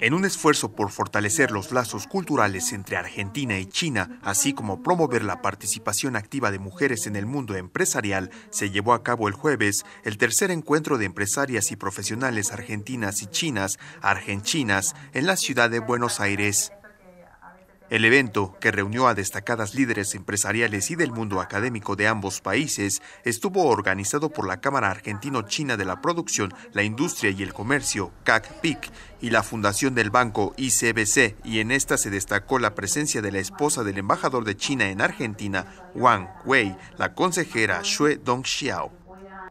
En un esfuerzo por fortalecer los lazos culturales entre Argentina y China, así como promover la participación activa de mujeres en el mundo empresarial, se llevó a cabo el jueves el tercer encuentro de empresarias y profesionales argentinas y chinas, argentinas, en la ciudad de Buenos Aires. El evento, que reunió a destacadas líderes empresariales y del mundo académico de ambos países, estuvo organizado por la Cámara Argentino-China de la Producción, la Industria y el Comercio, CACPIC, y la Fundación del Banco, ICBC, y en esta se destacó la presencia de la esposa del embajador de China en Argentina, Wang Wei, la consejera Xue Dongxiao.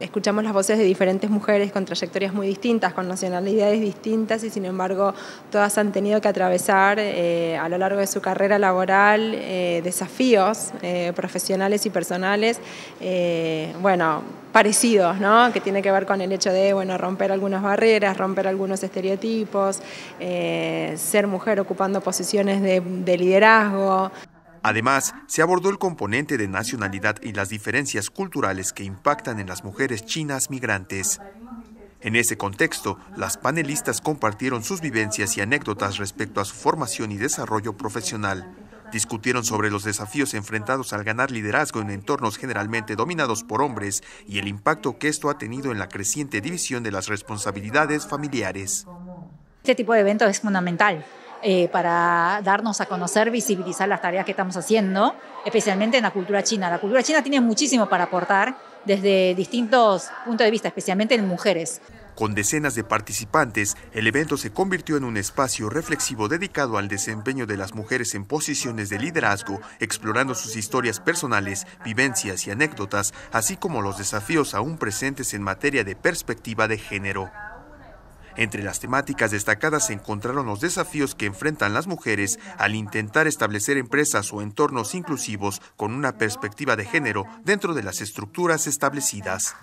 Escuchamos las voces de diferentes mujeres con trayectorias muy distintas, con nacionalidades distintas y sin embargo todas han tenido que atravesar eh, a lo largo de su carrera laboral eh, desafíos eh, profesionales y personales, bueno, parecidos, ¿no? Que tiene que ver con el hecho de, bueno, romper algunas barreras, romper algunos estereotipos, ser mujer ocupando posiciones de liderazgo. Además, se abordó el componente de nacionalidad y las diferencias culturales que impactan en las mujeres chinas migrantes. En ese contexto, las panelistas compartieron sus vivencias y anécdotas respecto a su formación y desarrollo profesional. Discutieron sobre los desafíos enfrentados al ganar liderazgo en entornos generalmente dominados por hombres y el impacto que esto ha tenido en la creciente división de las responsabilidades familiares. Este tipo de evento es fundamental eh, para darnos a conocer, visibilizar las tareas que estamos haciendo, especialmente en la cultura china. La cultura china tiene muchísimo para aportar desde distintos puntos de vista, especialmente en mujeres. Con decenas de participantes, el evento se convirtió en un espacio reflexivo dedicado al desempeño de las mujeres en posiciones de liderazgo, explorando sus historias personales, vivencias y anécdotas, así como los desafíos aún presentes en materia de perspectiva de género. Entre las temáticas destacadas se encontraron los desafíos que enfrentan las mujeres al intentar establecer empresas o entornos inclusivos con una perspectiva de género dentro de las estructuras establecidas.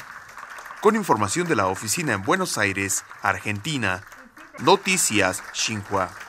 Con información de la oficina en Buenos Aires, Argentina. Noticias Xinhua.